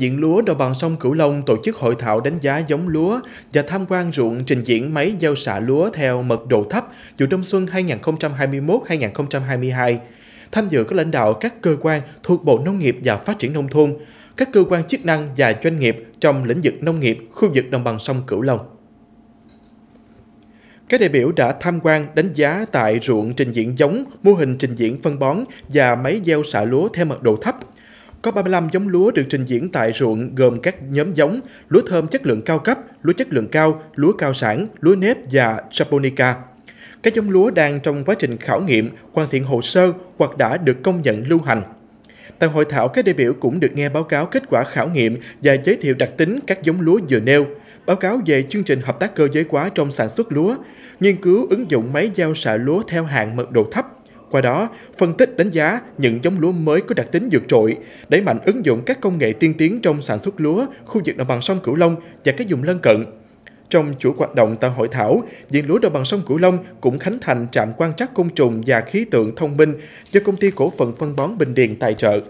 diện Lúa Đồng bằng sông Cửu Long tổ chức hội thảo đánh giá giống lúa và tham quan ruộng trình diễn máy gieo xạ lúa theo mật độ thấp vụ đông xuân 2021-2022. Tham dự các lãnh đạo các cơ quan thuộc Bộ Nông nghiệp và Phát triển Nông thôn, các cơ quan chức năng và doanh nghiệp trong lĩnh vực nông nghiệp khu vực đồng bằng sông Cửu Long. Các đại biểu đã tham quan đánh giá tại ruộng trình diễn giống, mô hình trình diễn phân bón và máy gieo xạ lúa theo mật độ thấp có 35 giống lúa được trình diễn tại ruộng gồm các nhóm giống lúa thơm chất lượng cao cấp, lúa chất lượng cao, lúa cao sản, lúa nếp và japonica. Các giống lúa đang trong quá trình khảo nghiệm, hoàn thiện hồ sơ hoặc đã được công nhận lưu hành. Tại hội thảo, các đại biểu cũng được nghe báo cáo kết quả khảo nghiệm và giới thiệu đặc tính các giống lúa vừa nêu, báo cáo về chương trình hợp tác cơ giới hóa trong sản xuất lúa, nghiên cứu ứng dụng máy gieo xạ lúa theo hạn mật độ thấp, qua đó, phân tích đánh giá những giống lúa mới có đặc tính vượt trội, đẩy mạnh ứng dụng các công nghệ tiên tiến trong sản xuất lúa khu vực đồng bằng sông Cửu Long và các vùng lân cận. Trong chuỗi hoạt động tại hội thảo, diện Lúa Đồng bằng sông Cửu Long cũng khánh thành trạm quan trắc côn trùng và khí tượng thông minh do công ty cổ phần phân bón Bình Điền tài trợ.